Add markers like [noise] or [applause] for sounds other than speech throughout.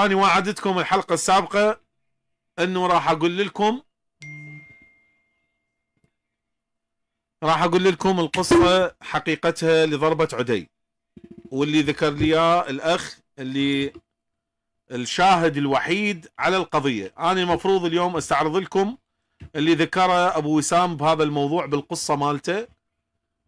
انا وعدتكم الحلقة السابقة أنه راح أقول لكم راح أقول لكم القصة حقيقتها لضربة عدي واللي ذكر لي الأخ اللي الشاهد الوحيد على القضية أنا المفروض اليوم أستعرض لكم اللي ذكره أبو وسام بهذا الموضوع بالقصة مالته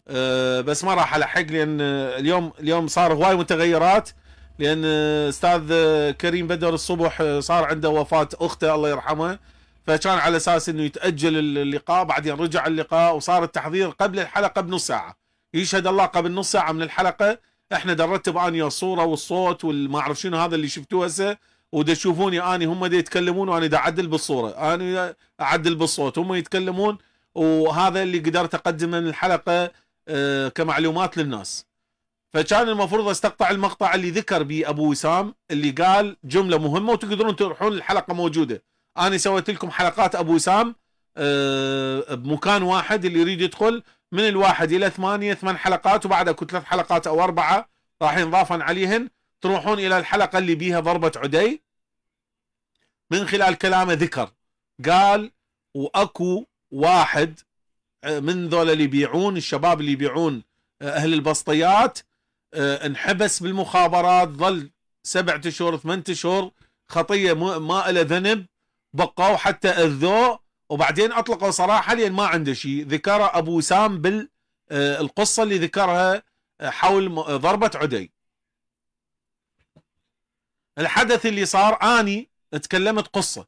أه بس ما راح الحق لان اليوم اليوم صار هواي متغيرات لان استاذ كريم بدر الصبح صار عنده وفاه اخته الله يرحمه فكان على اساس انه يتاجل اللقاء بعدين رجع اللقاء وصار التحضير قبل الحلقه بنص ساعه يشهد الله قبل نص ساعه من الحلقه احنا نرتب اني الصوره والصوت والما اعرف شنو هذا اللي شفتوه هسه ودا تشوفوني اني هم دي يتكلمون وانا دا اعدل بالصوره انا اعدل بالصوت هم يتكلمون وهذا اللي قدرت اقدمه من الحلقه آه، كمعلومات للناس فكان المفروض استقطع المقطع اللي ذكر به ابو وسام اللي قال جمله مهمه وتقدرون تروحون الحلقه موجوده انا سويت لكم حلقات ابو وسام آه، بمكان واحد اللي يريد يدخل من الواحد الى ثمانيه ثمان حلقات وبعد اكو ثلاث حلقات او اربعه راح ينضافا عليهن تروحون الى الحلقه اللي بيها ضربه عدي من خلال كلامه ذكر قال واكو واحد آه، من ذول اللي يبيعون الشباب اللي يبيعون آه، اهل البسطيات آه، انحبس بالمخابرات ظل سبعة اشهر ثمان اشهر خطيه ما له ذنب بقوا حتى اذوه وبعدين اطلقوا صراحه لان ما عنده شيء ذكر ابو سام بالقصه آه، اللي ذكرها آه، حول ضربه عدي الحدث اللي صار اني تكلمت قصه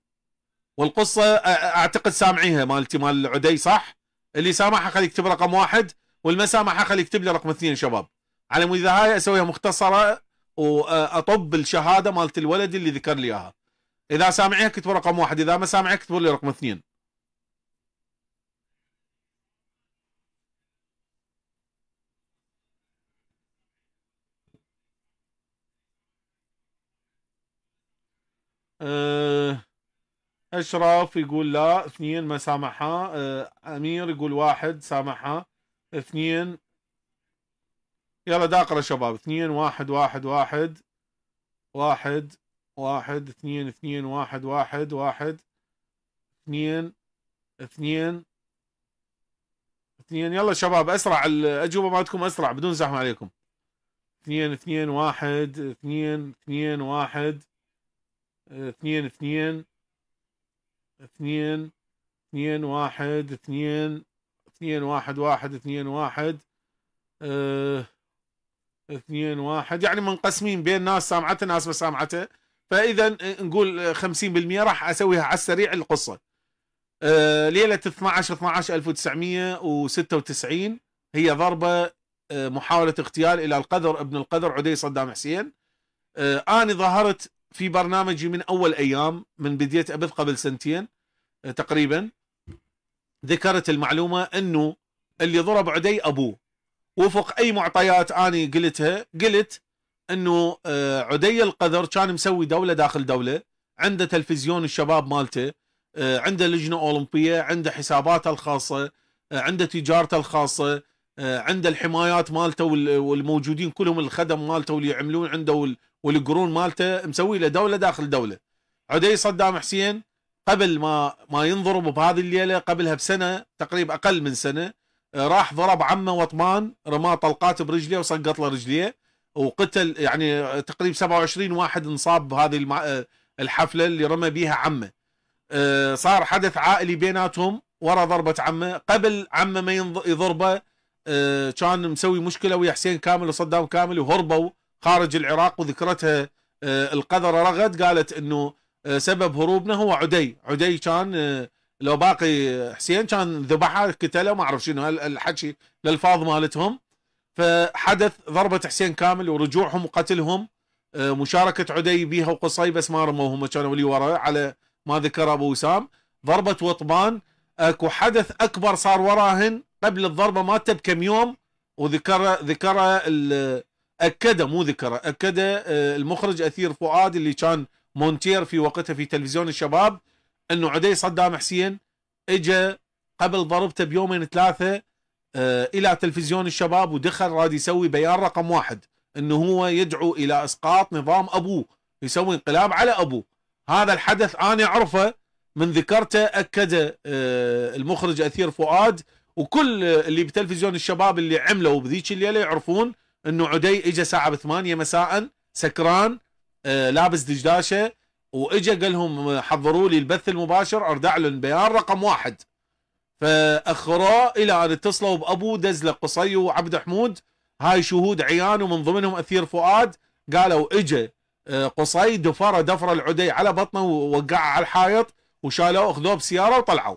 والقصه اعتقد سامعيها مالتي مال عدي صح اللي سامحها خلي يكتب رقم واحد والمسامحة خلي يكتب لي رقم اثنين شباب على مود اذا هاي اسويها مختصره واطب الشهاده مالت الولد اللي ذكر لي اياها اذا سامعها اكتبوا رقم واحد اذا ما سامعها اكتبوا لي رقم اثنين أه، اشرف يقول لا اثنين ما سامحها أه، امير يقول واحد سامحها اثنين يلا داقرة شباب اثنين واحد واحد واحد واحد واحد اثنين اثنين واحد واحد واحد اثنين اثنين اثنين يلا شباب اسرع الاجوبة مالتكم اسرع بدون زحمة عليكم اثنين اثنين واحد اثنين اثنين واحد اثنين اثنين اثنين اثنين واحد اثنين اثنين واحد واحد اثنين واحد اه اثنين واحد يعني منقسمين بين ناس سامعته ناس ما سامعته فاذا نقول 50% راح اسويها على السريع القصه أه ليله 12 12 1996 هي ضربه آه، محاوله اغتيال الى القذر ابن القذر عدي صدام حسين أه انا ظهرت في برنامجي من اول ايام من بديت ابث قبل سنتين آه، تقريبا ذكرت المعلومه انه اللي ضرب عدي ابوه وفق اي معطيات اني قلتها قلت انه آه، عدي القذر كان مسوي دوله داخل دوله عنده تلفزيون الشباب مالته آه، عنده لجنه اولمبيه عنده حساباته الخاصه آه، عنده تجارته الخاصه عنده الحمايات مالته والموجودين كلهم الخدم مالته واللي يعملون عنده والقرون مالته مسوي له دوله داخل دوله عدي صدام حسين قبل ما ما ينضرب بهذه الليله قبلها بسنه تقريبا اقل من سنه راح ضرب عمه وطمان رماه طلقات برجليه وسقط له رجليه وقتل يعني تقريبا 27 واحد انصاب بهذه الحفله اللي رمى بيها عمه آه، صار حدث عائلي بيناتهم ورا ضربه عمه قبل عمه ما يضربه آه، كان مسوي مشكله ويا حسين كامل وصدام كامل وهربوا خارج العراق وذكرتها آه، القذره رغد قالت انه سبب هروبنا هو عدي عدي كان لو باقي حسين كان ذبحه قتله ما اعرف شنو الحكي للفاظ مالتهم فحدث ضربه حسين كامل ورجوعهم وقتلهم آه، مشاركه عدي بيها وقصي بس ما رموا هم كانوا اللي ورا على ما ذكر ابو وسام ضربه وطبان اكو حدث اكبر صار وراهن قبل الضربه مالته بكم يوم وذكر ذكر اكده مو ذكر اكده آه، المخرج اثير فؤاد اللي كان مونتير في وقتها في تلفزيون الشباب انه عدي صدام حسين اجى قبل ضربته بيومين ثلاثه آه، الى تلفزيون الشباب ودخل راد يسوي بيان رقم واحد انه هو يدعو الى اسقاط نظام ابوه يسوي انقلاب على ابوه هذا الحدث انا اعرفه من ذكرته اكده آه، المخرج اثير فؤاد وكل اللي بتلفزيون الشباب اللي عملوا بذيك الليله يعرفون انه عدي اجى ساعه 8 مساء سكران آه، لابس دجداشه واجا قال لهم حضروا لي البث المباشر اردع لهم بيان رقم واحد فاخروه الى ان اتصلوا بابو دزله قصي وعبد حمود هاي شهود عيان ومن ضمنهم اثير فؤاد قالوا اجا آه، قصي دفره دفره العدي على بطنه ووقعه على الحائط وشالوه اخذوه بسياره وطلعوا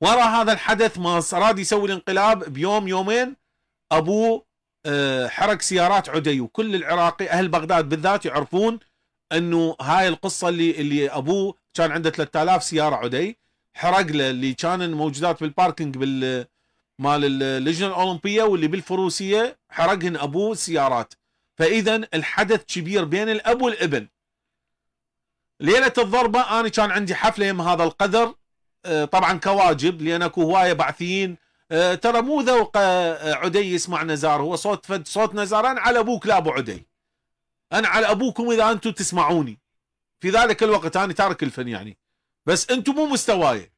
ورا هذا الحدث ما اراد يسوي الانقلاب بيوم يومين ابوه آه، حرك سيارات عدي وكل العراقي اهل بغداد بالذات يعرفون انه هاي القصه اللي اللي ابوه كان عنده 3000 سياره عدي حرق له اللي كان موجودات بالباركينج بال مال اللجنه الاولمبيه واللي بالفروسيه حرقهن ابوه السيارات فاذا الحدث كبير بين الاب والابن ليله الضربه انا كان عندي حفله يم هذا القدر آه، طبعا كواجب لان اكو هوايه بعثيين آه، ترى مو ذوق آه، عدي يسمع نزار هو صوت فد صوت نزاران على لا ابو عدي انا على ابوكم اذا انتم تسمعوني في ذلك الوقت انا تارك الفن يعني بس انتم مو مستواي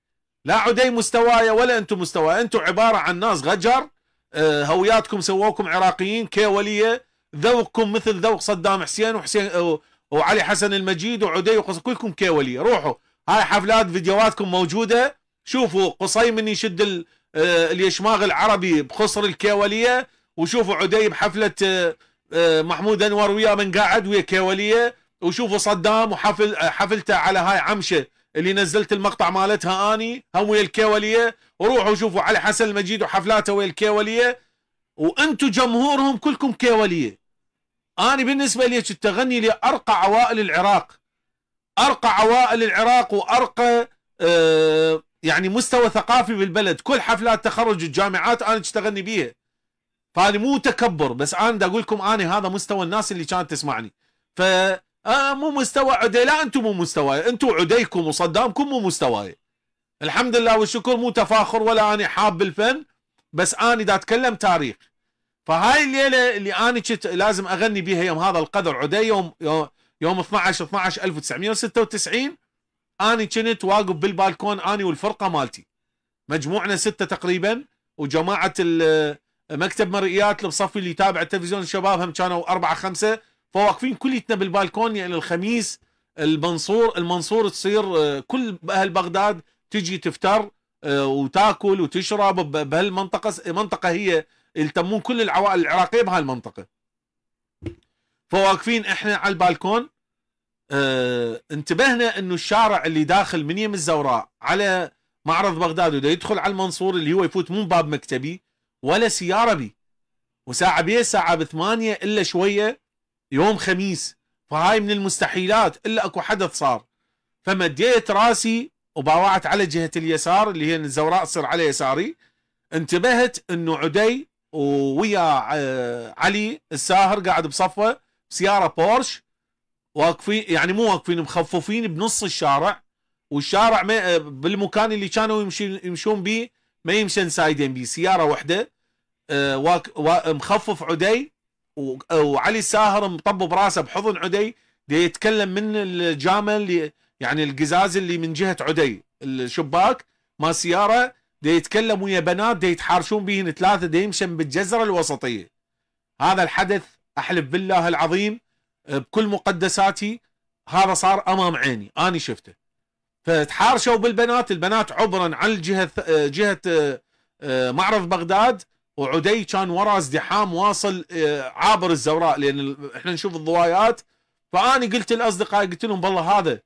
لا عدي مستواي ولا انتم مستواي انتم عباره عن ناس غجر آه، هوياتكم سووكم عراقيين كيوليه ذوقكم مثل ذوق صدام حسين وحسين وعلي حسن المجيد وعدي وقص كلكم كيوليه روحوا هاي حفلات فيديوهاتكم موجوده شوفوا قصي من يشد آه، اليشماغ العربي بخصر الكيوليه وشوفوا عدي بحفله آه، آه، محمود انور وياه من قاعد ويا كيوليه وشوفوا صدام وحفل آه، حفلته على هاي عمشه اللي نزلت المقطع مالتها اني هم ويا الكيوليه وروحوا شوفوا علي حسن المجيد وحفلاته ويا الكيوليه وانتم جمهورهم كلكم كيوليه انا بالنسبه لي التغني لارقى عوائل العراق ارقى عوائل العراق وارقى أه يعني مستوى ثقافي بالبلد كل حفلات تخرج الجامعات انا تغني بيها فهذا مو تكبر بس انا دا اقول لكم انا هذا مستوى الناس اللي كانت تسمعني ف آه مو مستوى عدي لا انتم مو مستواي انتم عديكم وصدامكم مو مستواي الحمد لله والشكر مو تفاخر ولا اني حاب الفن بس اني دا اتكلم تاريخ فهاي الليله اللي اني كنت لازم اغني بها يوم هذا القدر عدي يوم يوم 12 12 1996 اني كنت واقف بالبالكون اني والفرقه مالتي مجموعنا سته تقريبا وجماعه ال مكتب مرئيات بصف اللي يتابع التلفزيون الشباب هم كانوا أربعة خمسة فواقفين كليتنا بالبالكون يعني الخميس المنصور المنصور تصير آه، كل أهل بغداد تجي تفتر آه، وتاكل وتشرب بهالمنطقة منطقة هي يلتمون كل العوائل العراقية بهالمنطقة فواقفين احنا على البالكون اه انتبهنا انه الشارع اللي داخل من يم الزوراء على معرض بغداد وده يدخل على المنصور اللي هو يفوت مو باب مكتبي ولا سياره بي وساعه بيه ساعه بثمانيه الا شويه يوم خميس فهاي من المستحيلات الا اكو حدث صار فمديت راسي وباوعت على جهه اليسار اللي هي الزوراء تصير على يساري انتبهت انه عدي ويا آه، علي الساهر قاعد بصفه بسياره بورش واقفين يعني مو واقفين مخففين بنص الشارع والشارع آه، بالمكان اللي كانوا يمشون بيه ما يمشن سايدين بي سياره واحده آه، مخفف عدي وعلي الساهر مطب براسه بحضن عدي يتكلم من الجامه اللي يعني القزاز اللي من جهه عدي الشباك ما سياره دي يتكلم ويا بنات دي يتحارشون بهن ثلاثه دي يمشن بالجزره الوسطيه هذا الحدث احلف بالله العظيم آه، بكل مقدساتي هذا صار امام عيني انا شفته فتحارشوا بالبنات البنات عبرا على الجهه جهه آه، معرض بغداد وعدي كان وراء ازدحام واصل آه، عابر الزوراء لان احنا نشوف الضوايات فاني قلت لاصدقائي قلت لهم بالله هذا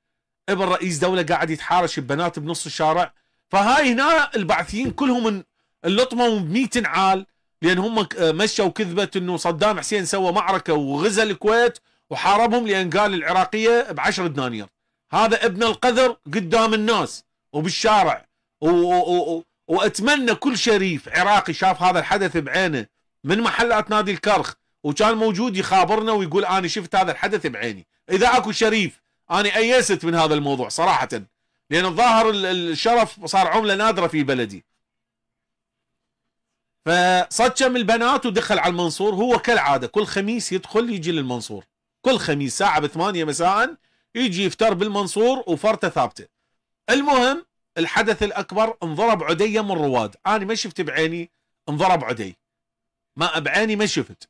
ابن رئيس دوله قاعد يتحارش ببنات بنص الشارع فهاي هنا البعثيين كلهم اللطموا ب 100 نعال لان هم آه، مشوا كذبه انه صدام حسين سوى معركه وغزا الكويت وحاربهم لان قال العراقيه بعشر دنانير هذا ابن القذر قدام الناس وبالشارع و... و... و... واتمنى كل شريف عراقي شاف هذا الحدث بعينه من محلات نادي الكرخ وكان موجود يخابرنا ويقول انا شفت هذا الحدث بعيني اذا اكو شريف انا ايست من هذا الموضوع صراحه لان الظاهر الشرف صار عمله نادره في بلدي فصدشم البنات ودخل على المنصور هو كالعاده كل خميس يدخل يجي للمنصور كل خميس ساعه ب 8 مساء يجي يفتر بالمنصور وفرته ثابته المهم الحدث الاكبر انضرب عدي من رواد انا ما شفت بعيني انضرب عدي ما بعيني ما شفت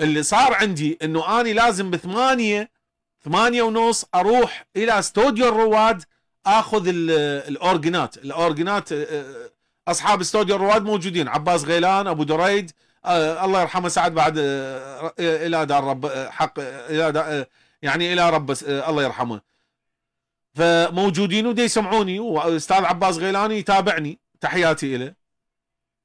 اللي صار عندي انه اني لازم بثمانية ثمانية ونص اروح الى استوديو الرواد اخذ الاورجنات الاورجنات آه، آه، اصحاب استوديو الرواد موجودين عباس غيلان ابو دريد أه الله يرحمه سعد بعد أه الى دار رب آه، حق الى دار يعني الى رب آه، الله يرحمه فموجودين ودي يسمعوني واستاذ عباس غيلاني يتابعني تحياتي له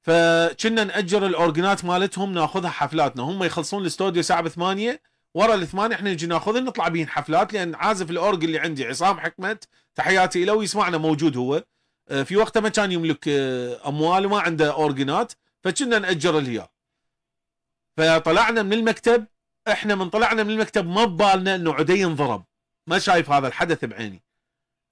فكنا ناجر الاورجنات مالتهم ناخذها حفلاتنا هم يخلصون الاستوديو الساعه 8 ورا الثمانية احنا نجي ناخذها نطلع بين حفلات لان عازف الاورج اللي عندي عصام حكمت تحياتي له ويسمعنا موجود هو آه، في وقته ما كان يملك آه، اموال وما عنده اورجنات فكنا ناجر الهيا فطلعنا من المكتب احنا من طلعنا من المكتب ما ببالنا انه عدي انضرب ما شايف هذا الحدث بعيني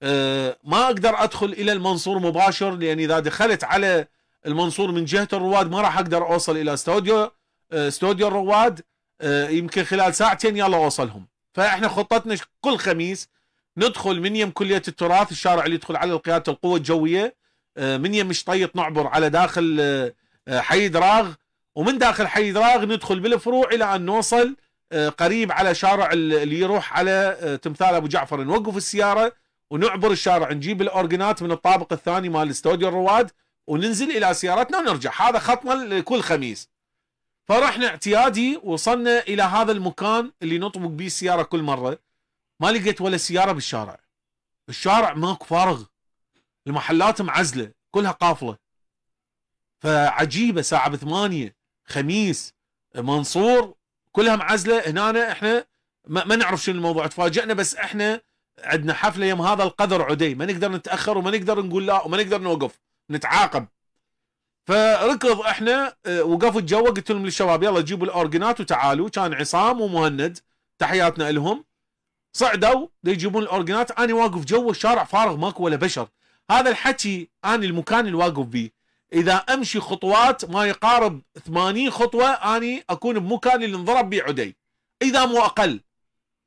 أه ما اقدر ادخل الى المنصور مباشر لان اذا دخلت على المنصور من جهه الرواد ما راح اقدر اوصل الى استوديو أه، استوديو الرواد أه يمكن خلال ساعتين يلا اوصلهم فاحنا خطتنا كل خميس ندخل من يم كليه التراث الشارع اللي يدخل على قياده القوه الجويه أه، من يم شطيط نعبر على داخل أه، حي دراغ ومن داخل حي دراغ ندخل بالفروع الى ان نوصل آه، قريب على شارع اللي يروح على آه، تمثال ابو جعفر نوقف السياره ونعبر الشارع نجيب الاورجنات من الطابق الثاني مال استوديو الرواد وننزل الى سيارتنا ونرجع هذا خطنا كل خميس فرحنا اعتيادي وصلنا الى هذا المكان اللي نطبق به السياره كل مره ما لقيت ولا سياره بالشارع الشارع ماكو فارغ المحلات معزله كلها قافله فعجيبه ساعه بثمانيه خميس منصور كلها معزله هنا احنا ما نعرف شنو الموضوع تفاجئنا بس احنا عندنا حفله يم هذا القدر عدي ما نقدر نتاخر وما نقدر نقول لا وما نقدر نوقف نتعاقب فركض احنا آه، وقفت جوا قلت لهم للشباب يلا جيبوا الاورجنات وتعالوا كان عصام ومهند تحياتنا لهم صعدوا يجيبون الاورجنات انا واقف جوا الشارع فارغ ماكو ولا بشر هذا الحكي انا المكان اللي واقف بيه اذا امشي خطوات ما يقارب 80 خطوه اني اكون بمكان اللي انضرب به عدي اذا مو اقل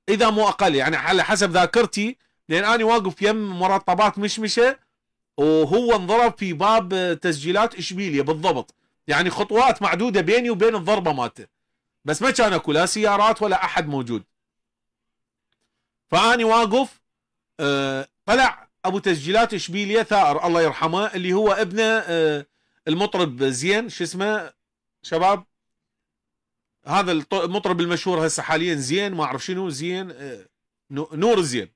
اذا مو اقل يعني على حسب ذاكرتي لان اني واقف يم مرطبات مشمشه وهو انضرب في باب تسجيلات اشبيليا بالضبط يعني خطوات معدوده بيني وبين الضربه مالته بس ما كان اكو لا سيارات ولا احد موجود فاني واقف آه، طلع ابو تسجيلات اشبيليا ثائر الله يرحمه اللي هو ابنه أه المطرب زين شو اسمه شباب هذا المطرب المشهور هسه حاليا زين ما اعرف شنو زين آه، نور زين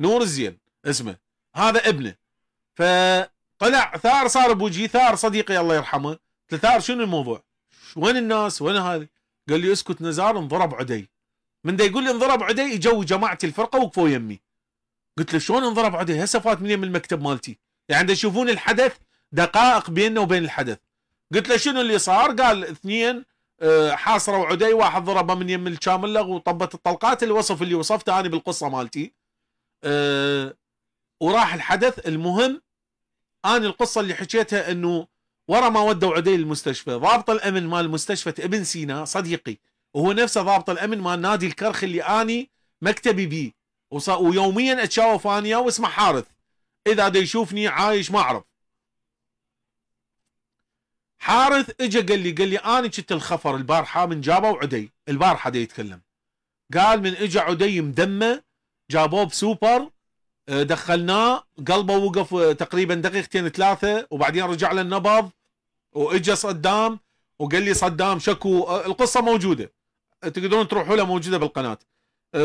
نور زين اسمه هذا ابنه فطلع ثار صار بوجهي ثار صديقي الله يرحمه قلت ثار شنو الموضوع؟ وين الناس؟ وين هذه؟ قال لي اسكت نزار انضرب عدي من ده يقول لي انضرب عدي جو جماعتي الفرقه وقفوا يمي قلت له شلون انضرب عدي؟ هسه فات من يم المكتب مالتي يعني دا يشوفون الحدث دقائق بيننا وبين الحدث قلت له شنو اللي صار قال اثنين آه، حاصروا عدي واحد ضربه من يم الشاملغ وطبت الطلقات الوصف اللي وصفته انا بالقصه مالتي آه، وراح الحدث المهم انا القصه اللي حكيتها انه ورا ما ودوا عدي المستشفى ضابط الامن مال مستشفى ابن سينا صديقي وهو نفسه ضابط الامن مال نادي الكرخ اللي اني مكتبي بيه ويوميا اتشاوف انا واسمه حارث اذا دا يشوفني عايش ما اعرف حارث اجى قال لي قال لي انا كنت الخفر البارحه من جابوا عدي البارحه دا يتكلم قال من اجى عدي مدمه جابوه بسوبر آه، دخلناه قلبه وقف آه، تقريبا دقيقتين ثلاثه وبعدين رجع للنبض واجى صدام وقال لي صدام شكو آه، القصه موجوده تقدرون تروحوا لها موجوده بالقناه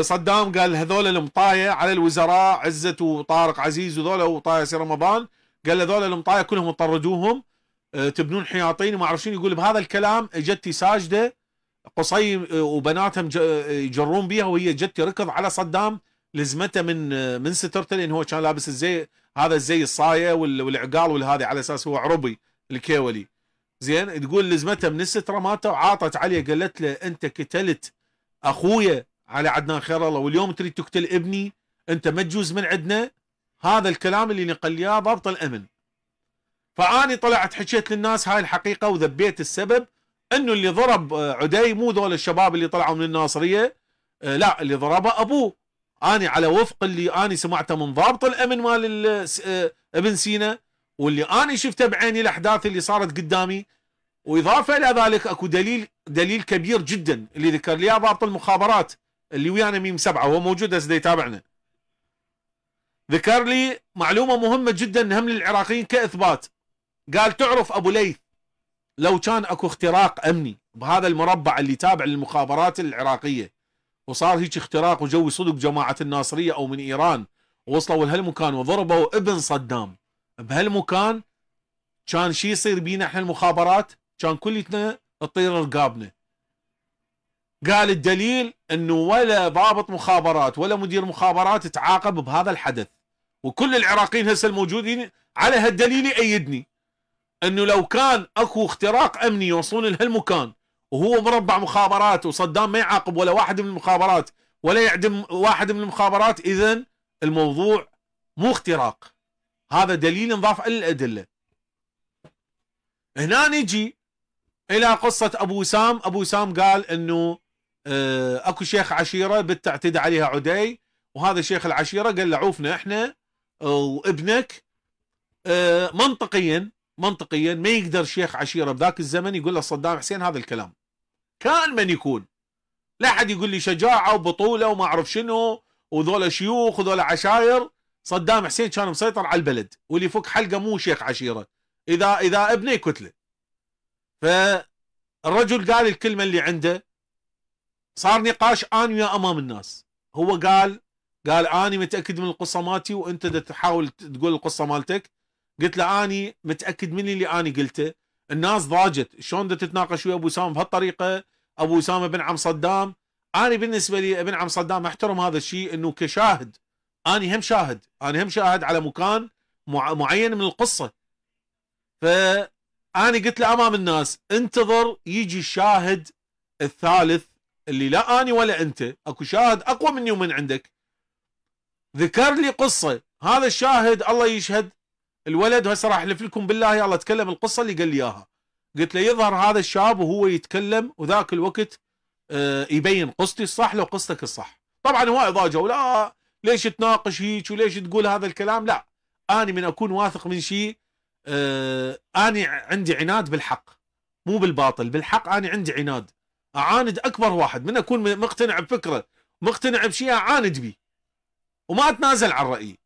صدام قال هذول المطايا على الوزراء عزت وطارق عزيز وذولا وطايا سير رمضان قال هذول المطايا كلهم طردوهم آه، تبنون حياطين وما اعرف شنو يقول بهذا الكلام جتي ساجده قصي آه، وبناتهم آه، يجرون بها وهي جتي ركض على صدام لزمته من من سترته لان هو كان لابس الزي هذا الزي الصايه والعقال والهذي على اساس هو عربي الكيولي زين تقول لزمته من الستره مالته وعاطت عليه قالت له انت قتلت اخويا على عدنان خير الله واليوم تريد تقتل ابني انت ما تجوز من عندنا هذا الكلام اللي نقل اياه ضابط الامن فاني طلعت حكيت للناس هاي الحقيقه وذبيت السبب انه اللي ضرب آه، عدي مو ذول الشباب اللي طلعوا من الناصريه آه، لا اللي ضربه ابوه اني على وفق اللي اني سمعته من ضابط الامن مال آه، ابن سينا واللي اني شفته بعيني الاحداث اللي صارت قدامي واضافه الى ذلك اكو دليل دليل كبير جدا اللي ذكر لي ضابط المخابرات اللي ويانا ميم سبعه هو موجود هسه يتابعنا ذكر لي معلومه مهمه جدا هم للعراقيين كاثبات قال تعرف ابو ليث لو كان اكو اختراق امني بهذا المربع اللي تابع للمخابرات العراقيه وصار هيك اختراق وجو صدق جماعه الناصريه او من ايران وصلوا لهالمكان وضربوا ابن صدام بهالمكان كان شي يصير بينا احنا المخابرات كان كلتنا تطير رقابنا قال الدليل انه ولا ضابط مخابرات ولا مدير مخابرات تعاقب بهذا الحدث وكل العراقيين هسه الموجودين على هالدليل يأيدني انه لو كان اكو اختراق امني يوصلون لهالمكان وهو مربع مخابرات وصدام ما يعاقب ولا واحد من المخابرات ولا يعدم واحد من المخابرات اذا الموضوع مو اختراق هذا دليل انضاف الى الادله هنا نجي الى قصه ابو سام ابو سام قال انه آه، اكو شيخ عشيره بنت اعتدى عليها عدي وهذا شيخ العشيره قال له عوفنا احنا آه، وابنك آه، منطقيا منطقيا ما يقدر شيخ عشيره بذاك الزمن يقول لصدام حسين هذا الكلام كان من يكون لا احد يقول لي شجاعه وبطوله وما اعرف شنو وذولا شيوخ وذولا عشاير صدام حسين كان مسيطر على البلد واللي يفك حلقه مو شيخ عشيره اذا اذا ابنه كتله فالرجل قال الكلمه اللي عنده صار نقاش انا ويا امام الناس هو قال قال اني متاكد من القصه مالتي وانت تحاول تقول القصه مالتك قلت له اني متاكد من اللي اني قلته الناس ضاجت شلون تتناقش ويا ابو اسامه بهالطريقه ابو اسامه بن عم صدام انا بالنسبه لي ابن عم صدام احترم هذا الشيء انه كشاهد اني هم شاهد اني هم شاهد على مكان معين من القصه فاني قلت له امام الناس انتظر يجي الشاهد الثالث اللي لا اني ولا انت اكو شاهد اقوى مني ومن عندك ذكر لي قصه هذا الشاهد الله يشهد الولد هسه راح احلف لكم بالله يلا تكلم القصه اللي قال لي اياها قلت له يظهر هذا الشاب وهو يتكلم وذاك الوقت آه، يبين قصتي الصح لو قصتك الصح طبعا هواي ضاجوا لا آه، ليش تناقش هيك وليش تقول هذا الكلام لا اني من اكون واثق من شيء آه، اني عندي عناد بالحق مو بالباطل بالحق اني عندي عناد اعاند اكبر واحد من اكون مقتنع بفكره مقتنع بشيء اعاند به وما اتنازل عن رايي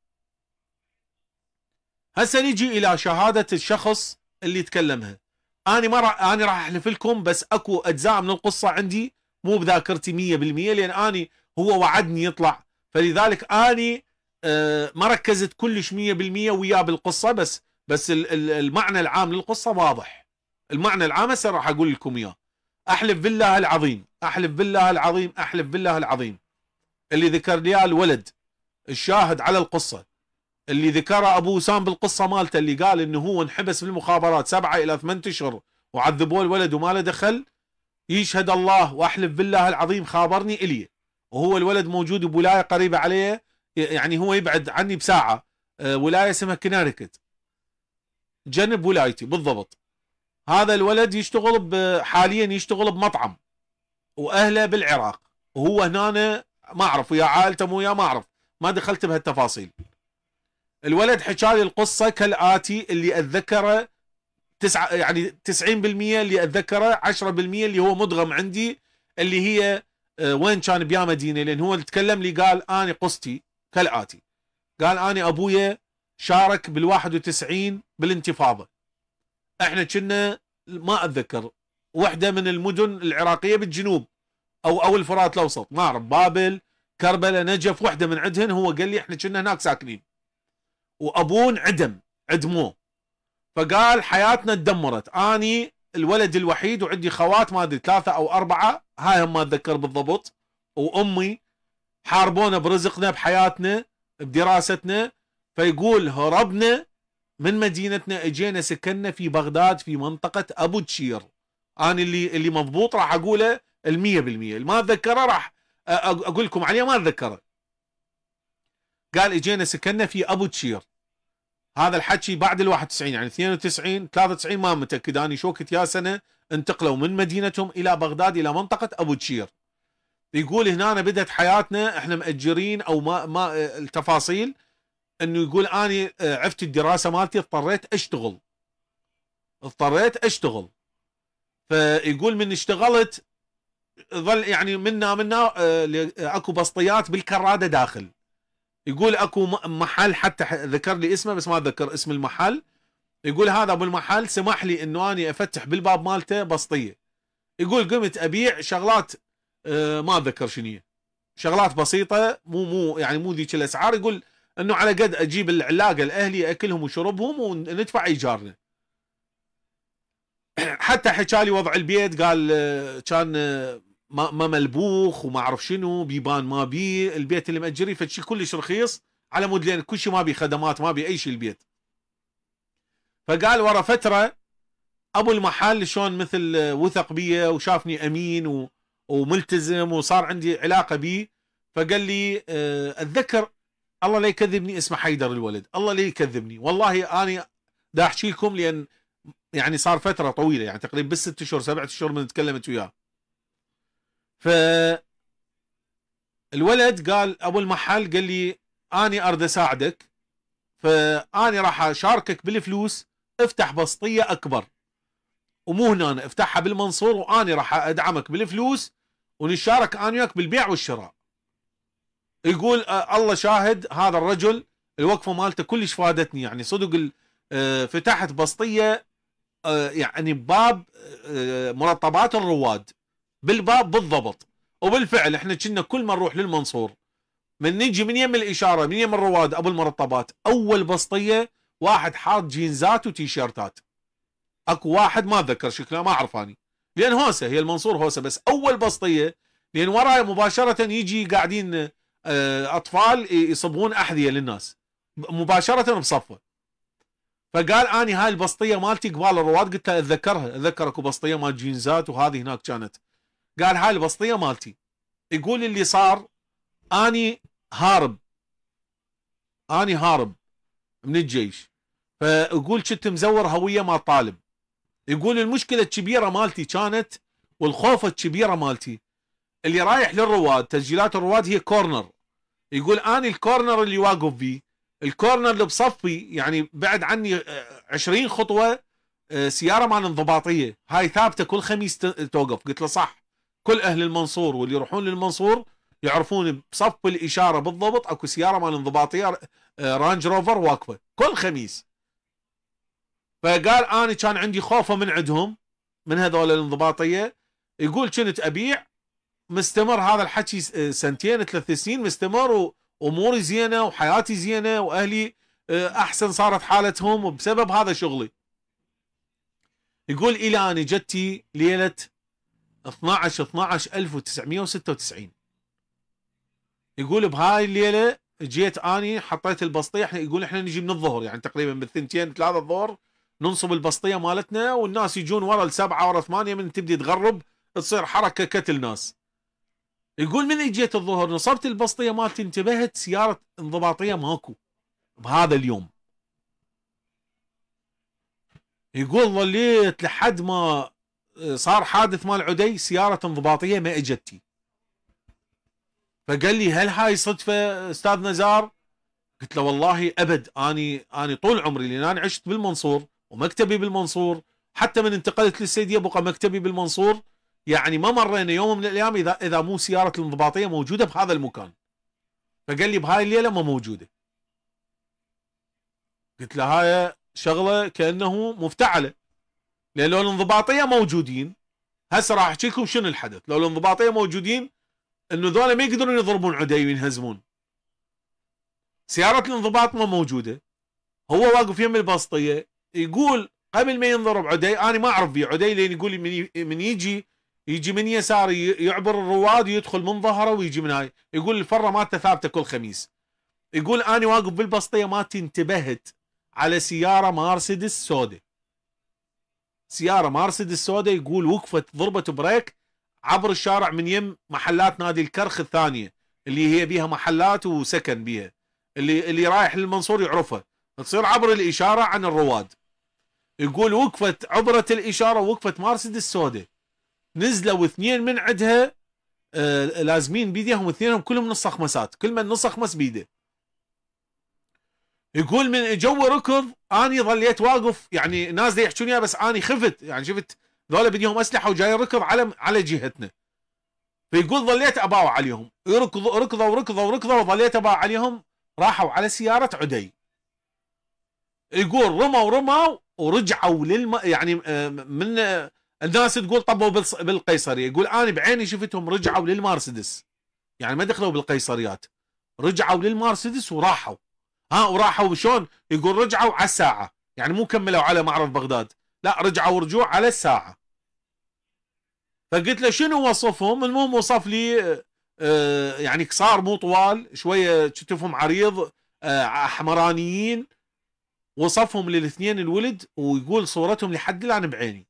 هسه نيجي الى شهاده الشخص اللي تكلمها انا ما راح انا راح احلف لكم بس اكو اجزاء من القصه عندي مو بذاكرتي 100% لان اني هو وعدني يطلع فلذلك اني آه، ما ركزت كلش 100% وياه بالقصه بس بس المعنى العام للقصه واضح المعنى العام هسه راح اقول لكم اياه احلف بالله العظيم احلف بالله العظيم احلف بالله العظيم اللي ذكر لي الولد الشاهد على القصه اللي ذكره ابو وسام بالقصه مالته اللي قال انه هو انحبس بالمخابرات سبعه الى ثمان اشهر وعذبوه الولد وما له دخل يشهد الله واحلف بالله العظيم خابرني الي وهو الولد موجود بولايه قريبه عليه يعني هو يبعد عني بساعه آه، ولايه اسمها كناريكت جنب ولايتي بالضبط هذا الولد يشتغل حاليا يشتغل بمطعم واهله بالعراق وهو هنا ما اعرف ويا عائلته مو يا ما اعرف ما دخلت بهالتفاصيل الولد حكى لي القصه كالاتي اللي اتذكره تسعة يعني 90% اللي اتذكره 10% اللي هو مدغم عندي اللي هي آه، وين كان بيا مدينه لان هو تكلم لي قال انا قصتي كالاتي قال انا ابويا شارك بال 91 بالانتفاضه احنا كنا ما اتذكر واحده من المدن العراقيه بالجنوب او او الفرات الاوسط ما اعرف بابل كربلاء نجف واحده من عندهن هو قال لي احنا كنا هناك ساكنين وابون عدم عدموه فقال حياتنا تدمرت اني الولد الوحيد وعندي خوات ما ادري ثلاثه او اربعه هاي هم ما اتذكر بالضبط وامي حاربونا برزقنا بحياتنا بدراستنا فيقول هربنا من مدينتنا اجينا سكننا في بغداد في منطقه ابو تشير انا اللي اللي مضبوط راح اقوله المية بالمية ما اتذكره راح اقول لكم عليه ما اتذكره قال اجينا سكننا في ابو تشير هذا الحكي بعد ال 91 يعني 92 93 ما متاكد اني شو يا سنه انتقلوا من مدينتهم الى بغداد الى منطقه ابو تشير يقول هنا بدات حياتنا احنا مأجرين او ما ما التفاصيل انه يقول اني آه، عفت الدراسه مالتي اضطريت اشتغل اضطريت اشتغل فيقول من اشتغلت ظل يعني منا منا آه، آه، اكو بسطيات بالكراده داخل يقول اكو محل حتى ذكر لي اسمه بس ما ذكر اسم المحل يقول هذا ابو المحل سمح لي انه اني افتح بالباب مالته بسطيه يقول قمت ابيع شغلات آه، ما اتذكر شنو شغلات بسيطه مو مو يعني مو ذيك الاسعار يقول انه على قد اجيب العلاقه الاهلي اكلهم وشربهم وندفع ايجارنا [clears throat] حتى حكى لي وضع البيت قال آه، كان آه، ما ما ملبوخ وما اعرف شنو بيبان ما بي البيت اللي ماجريه فشي كلش رخيص على مود لان كل شيء ما بي خدمات ما بي اي شيء البيت فقال ورا فتره ابو المحل شلون مثل وثق بي وشافني امين و... وملتزم وصار عندي علاقه بيه فقال لي آه، اتذكر الله لا يكذبني اسمه حيدر الولد الله لا يكذبني والله انا دا احكي لكم لان يعني صار فتره طويله يعني تقريبا بالست اشهر سبعة اشهر من تكلمت وياه ف الولد قال ابو المحل قال لي اني اريد اساعدك فاني راح اشاركك بالفلوس افتح بسطيه اكبر ومو هنا افتحها بالمنصور واني راح ادعمك بالفلوس ونشارك انا وياك بالبيع والشراء يقول أه الله شاهد هذا الرجل الوقفه مالته كلش فادتني يعني صدق فتحت بسطيه يعني باب مرطبات الرواد بالباب بالضبط وبالفعل احنا كنا كل ما نروح للمنصور من نجي من يم الاشاره من يم الرواد ابو المرطبات اول بسطيه واحد حاط جينزات وتيشيرتات اكو واحد ما اتذكر شكله ما اعرف اني لان هوسه هي المنصور هوسه بس اول بسطيه لان وراي مباشره يجي قاعدين آه، اطفال يصبغون احذيه للناس مباشره بصفه فقال اني هاي البسطيه مالتي قبال الرواد قلت له اتذكرها اتذكر اكو بسطيه مال جينزات وهذه هناك كانت قال هاي الوسطيه مالتي يقول اللي صار اني هارب اني هارب من الجيش فيقول كنت مزور هويه مال طالب يقول المشكله الكبيره مالتي كانت والخوف الكبيره مالتي اللي رايح للرواد تسجيلات الرواد هي كورنر يقول اني الكورنر اللي واقف بيه الكورنر اللي بصفي يعني بعد عني 20 آه، خطوه آه، سياره مال انضباطيه هاي ثابته كل خميس توقف قلت له صح كل اهل المنصور واللي يروحون للمنصور يعرفون بصف الاشاره بالضبط اكو سياره مال انضباطيه رانج آه، روفر واقفه كل خميس فقال انا كان عندي خوفه من عندهم من هذول الانضباطيه يقول كنت ابيع مستمر هذا الحكي آه، سنتين ثلاث سنين مستمر واموري زينه وحياتي زينه واهلي آه، احسن صارت حالتهم بسبب هذا شغلي يقول الى ان جتي ليله 12 12 1996 يقول بهاي الليله جيت اني حطيت احنا يقول احنا نجي من الظهر يعني تقريبا من الثنتين ثلاثة الظهر ننصب البسطيه مالتنا والناس يجون ورا السبعه ورا ثمانيه من تبدي تغرب تصير حركه كتل ناس يقول من اجيت الظهر نصبت البسطيه مالتي انتبهت سياره انضباطيه ماكو بهذا اليوم يقول ظليت لحد ما صار حادث مال عدي سياره انضباطيه ما اجتي فقال لي هل هاي صدفه استاذ نزار؟ قلت له والله ابد اني اني طول عمري لان انا عشت بالمنصور ومكتبي بالمنصور حتى من انتقلت للسيدية بقى مكتبي بالمنصور يعني ما مرينا يوم من الايام اذا اذا مو سياره الانضباطيه موجوده بهذا المكان فقال لي بهاي الليله ما موجوده قلت له هاي شغله كانه مفتعله لان لو الانضباطيه موجودين هسه راح احكي لكم شنو الحدث لو الانضباطيه موجودين انه ذولا ما يقدرون يضربون عدي وينهزمون سياره الانضباط ما موجوده هو واقف يم البسطيه يقول قبل ما ينضرب عدي انا ما اعرف بيه عدي لين يقول من من يجي يجي من يسار يعبر الرواد ويدخل من ظهره ويجي من هاي يقول الفره مالته ثابته كل خميس يقول انا واقف بالبسطيه مالتي انتبهت على سياره مرسيدس سوداء سياره مارسيدس سوداء يقول وقفت ضربت بريك عبر الشارع من يم محلات نادي الكرخ الثانيه اللي هي بيها محلات وسكن بيها اللي اللي رايح للمنصور يعرفها تصير عبر الاشاره عن الرواد يقول وقفت عبرت الاشاره وقفت مارسيدس سوداء نزلوا اثنين من عندها آه لازمين بيديهم اثنينهم كلهم نص خمسات كل من نص خمس بيده يقول من جو ركض اني ظليت واقف يعني ناس يحكون يا بس اني خفت يعني شفت ذولا بديهم اسلحه وجاي ركض على على جهتنا فيقول ظليت اباوع عليهم يركضوا ركضوا ركضوا ركضوا وظليت اباوع عليهم راحوا على سياره عدي يقول رموا رموا ورجعوا للم يعني آه، من الناس تقول طبوا بالقيصريه يقول انا بعيني شفتهم رجعوا للمرسيدس يعني ما دخلوا بالقيصريات رجعوا للمرسيدس وراحوا ها وراحوا شلون يقول رجعوا على الساعه يعني مو كملوا على معرض بغداد لا رجعوا رجوع على الساعه فقلت له شنو وصفهم المهم وصف لي آه، آه، يعني كسار مو طوال شويه كتفهم عريض آه، احمرانيين وصفهم للاثنين الولد ويقول صورتهم لحد الان بعيني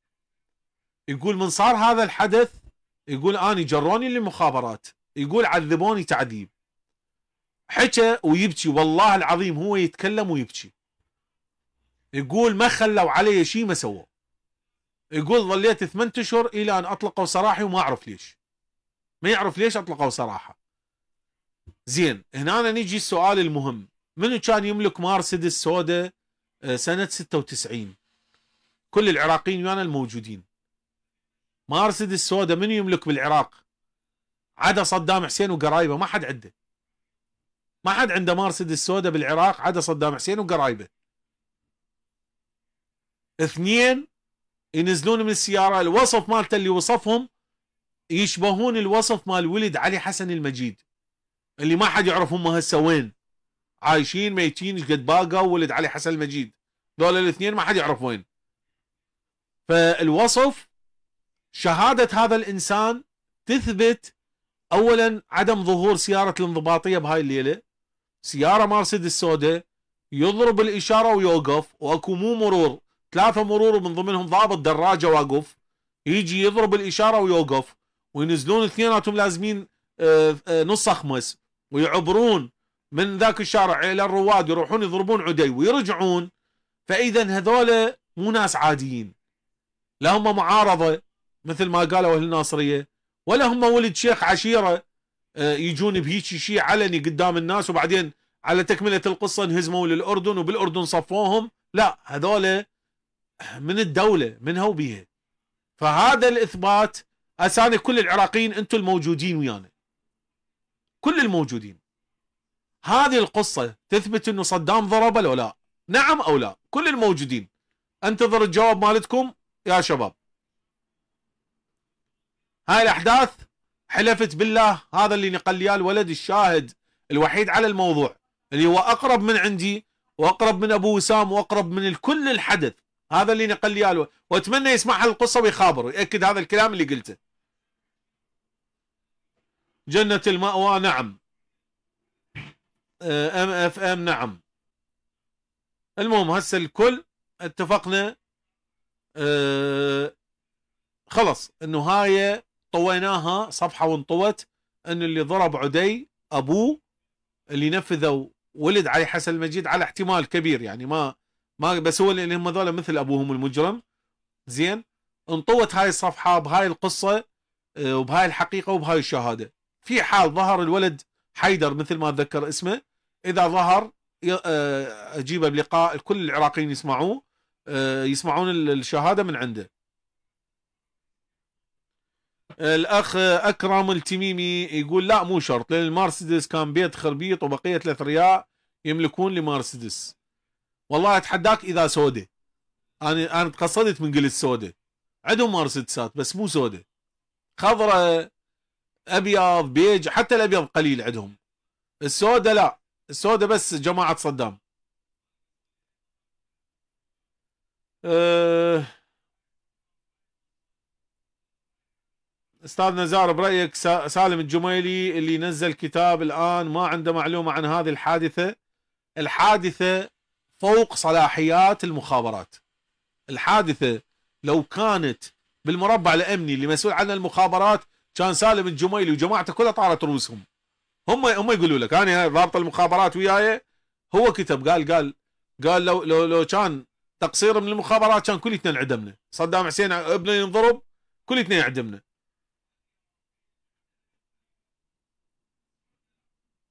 يقول من صار هذا الحدث يقول اني جروني للمخابرات يقول عذبوني تعذيب حكى ويبكي والله العظيم هو يتكلم ويبكي يقول ما خلوا علي شيء ما سووا يقول ظليت ثمان اشهر الى ان اطلقوا سراحي وما اعرف ليش ما يعرف ليش اطلقوا سراحه زين هنا نيجي السؤال المهم منو كان يملك مرسيدس سوداء آه، سنه 96 كل العراقيين ويانا الموجودين مرسيدس سوداء منو يملك بالعراق عدا صدام حسين وقرايبه ما حد عنده ما حد عنده مرسيدس سوداء بالعراق عدا صدام حسين وقرايبه اثنين ينزلون من السياره الوصف مالته اللي وصفهم يشبهون الوصف مال ولد علي حسن المجيد اللي ما حد يعرف هم هسه وين عايشين ميتين ايش قد باقى ولد علي حسن المجيد دول الاثنين ما حد يعرف وين فالوصف شهاده هذا الانسان تثبت اولا عدم ظهور سياره الانضباطيه بهاي الليله سياره مرسيدس سوداء يضرب الاشاره ويوقف واكو مو مرور ثلاثه مرور ومن ضمنهم ضابط دراجه واقف يجي يضرب الاشاره ويوقف وينزلون اثنيناتهم لازمين آه، آه، نص اخمس ويعبرون من ذاك الشارع الى الرواد يروحون يضربون عدي ويرجعون فاذا هذول مو ناس عاديين لا هم معارضه مثل ما قالوا اهل الناصريه ولا هم ولد شيخ عشيره آه، يجون بهيك شيء علني قدام الناس وبعدين على تكمله القصه انهزموا للاردن وبالاردن صفوهم لا هذول من الدوله من هو بيها فهذا الاثبات اساني كل العراقيين انتم الموجودين ويانا كل الموجودين هذه القصه تثبت انه صدام ضربه لو لا نعم او لا كل الموجودين انتظر الجواب مالتكم يا شباب هاي الاحداث حلفت بالله هذا اللي نقل لي الولد الشاهد الوحيد على الموضوع اللي هو اقرب من عندي واقرب من ابو وسام واقرب من الكل الحدث هذا اللي نقل لي الولد واتمنى يسمع هالقصه ويخابر ياكد هذا الكلام اللي قلته جنه الماوى نعم آه، ام اف ام نعم المهم هسه الكل اتفقنا أه خلص انه هاي طويناها صفحه وانطوت ان اللي ضرب عدي ابوه اللي نفذوا ولد علي حسن المجيد على احتمال كبير يعني ما ما بس هو لان هم ذولا مثل ابوهم المجرم زين انطوت هاي الصفحه بهاي القصه آه، وبهاي الحقيقه وبهاي الشهاده في حال ظهر الولد حيدر مثل ما اتذكر اسمه اذا ظهر آه، اجيبه بلقاء الكل العراقيين يسمعوه آه، يسمعون الشهاده من عنده الاخ اكرم التميمي يقول لا مو شرط لان المرسيدس كان بيت خربيط وبقيه الاثرياء يملكون لمرسيدس والله اتحداك اذا سودة انا انا تقصدت من قلت سودة عندهم مرسيدسات بس مو سودة خضراء ابيض بيج حتى الابيض قليل عندهم السودة لا السودة بس جماعه صدام أه استاذ نزار برايك سالم الجميلي اللي نزل كتاب الان ما عنده معلومه عن هذه الحادثه الحادثه فوق صلاحيات المخابرات الحادثه لو كانت بالمربع الامني اللي مسؤول عنها المخابرات كان سالم الجميلي وجماعته كلها طارت رؤوسهم هم هم يقولوا لك انا ضابط المخابرات وياي هو كتب قال قال قال لو لو لو كان تقصير من المخابرات كان اثنين انعدمنا صدام حسين ابنه ينضرب اثنين يعدمنا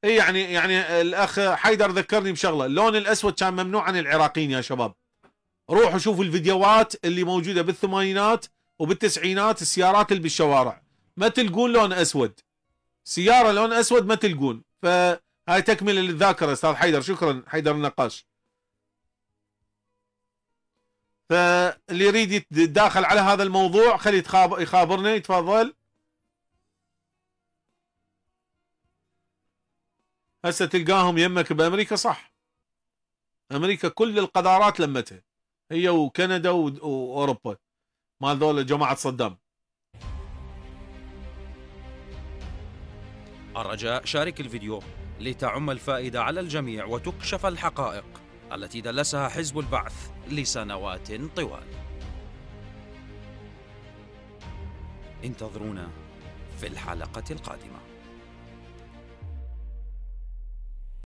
اي يعني يعني الاخ حيدر ذكرني بشغله اللون الاسود كان ممنوع عن العراقيين يا شباب روحوا شوفوا الفيديوهات اللي موجوده بالثمانينات وبالتسعينات السيارات اللي بالشوارع ما تلقون لون اسود سياره لون اسود ما تلقون فهاي تكمله للذاكره استاذ حيدر شكرا حيدر النقاش فاللي يريد يتداخل على هذا الموضوع خلي يخابرنا يتفضل هسه تلقاهم يمك بامريكا صح امريكا كل القذارات لمتها هي وكندا واوروبا مال دول جماعه صدام الرجاء شارك الفيديو لتعم الفائده على الجميع وتكشف الحقائق التي دلسها حزب البعث لسنوات طوال انتظرونا في الحلقه القادمه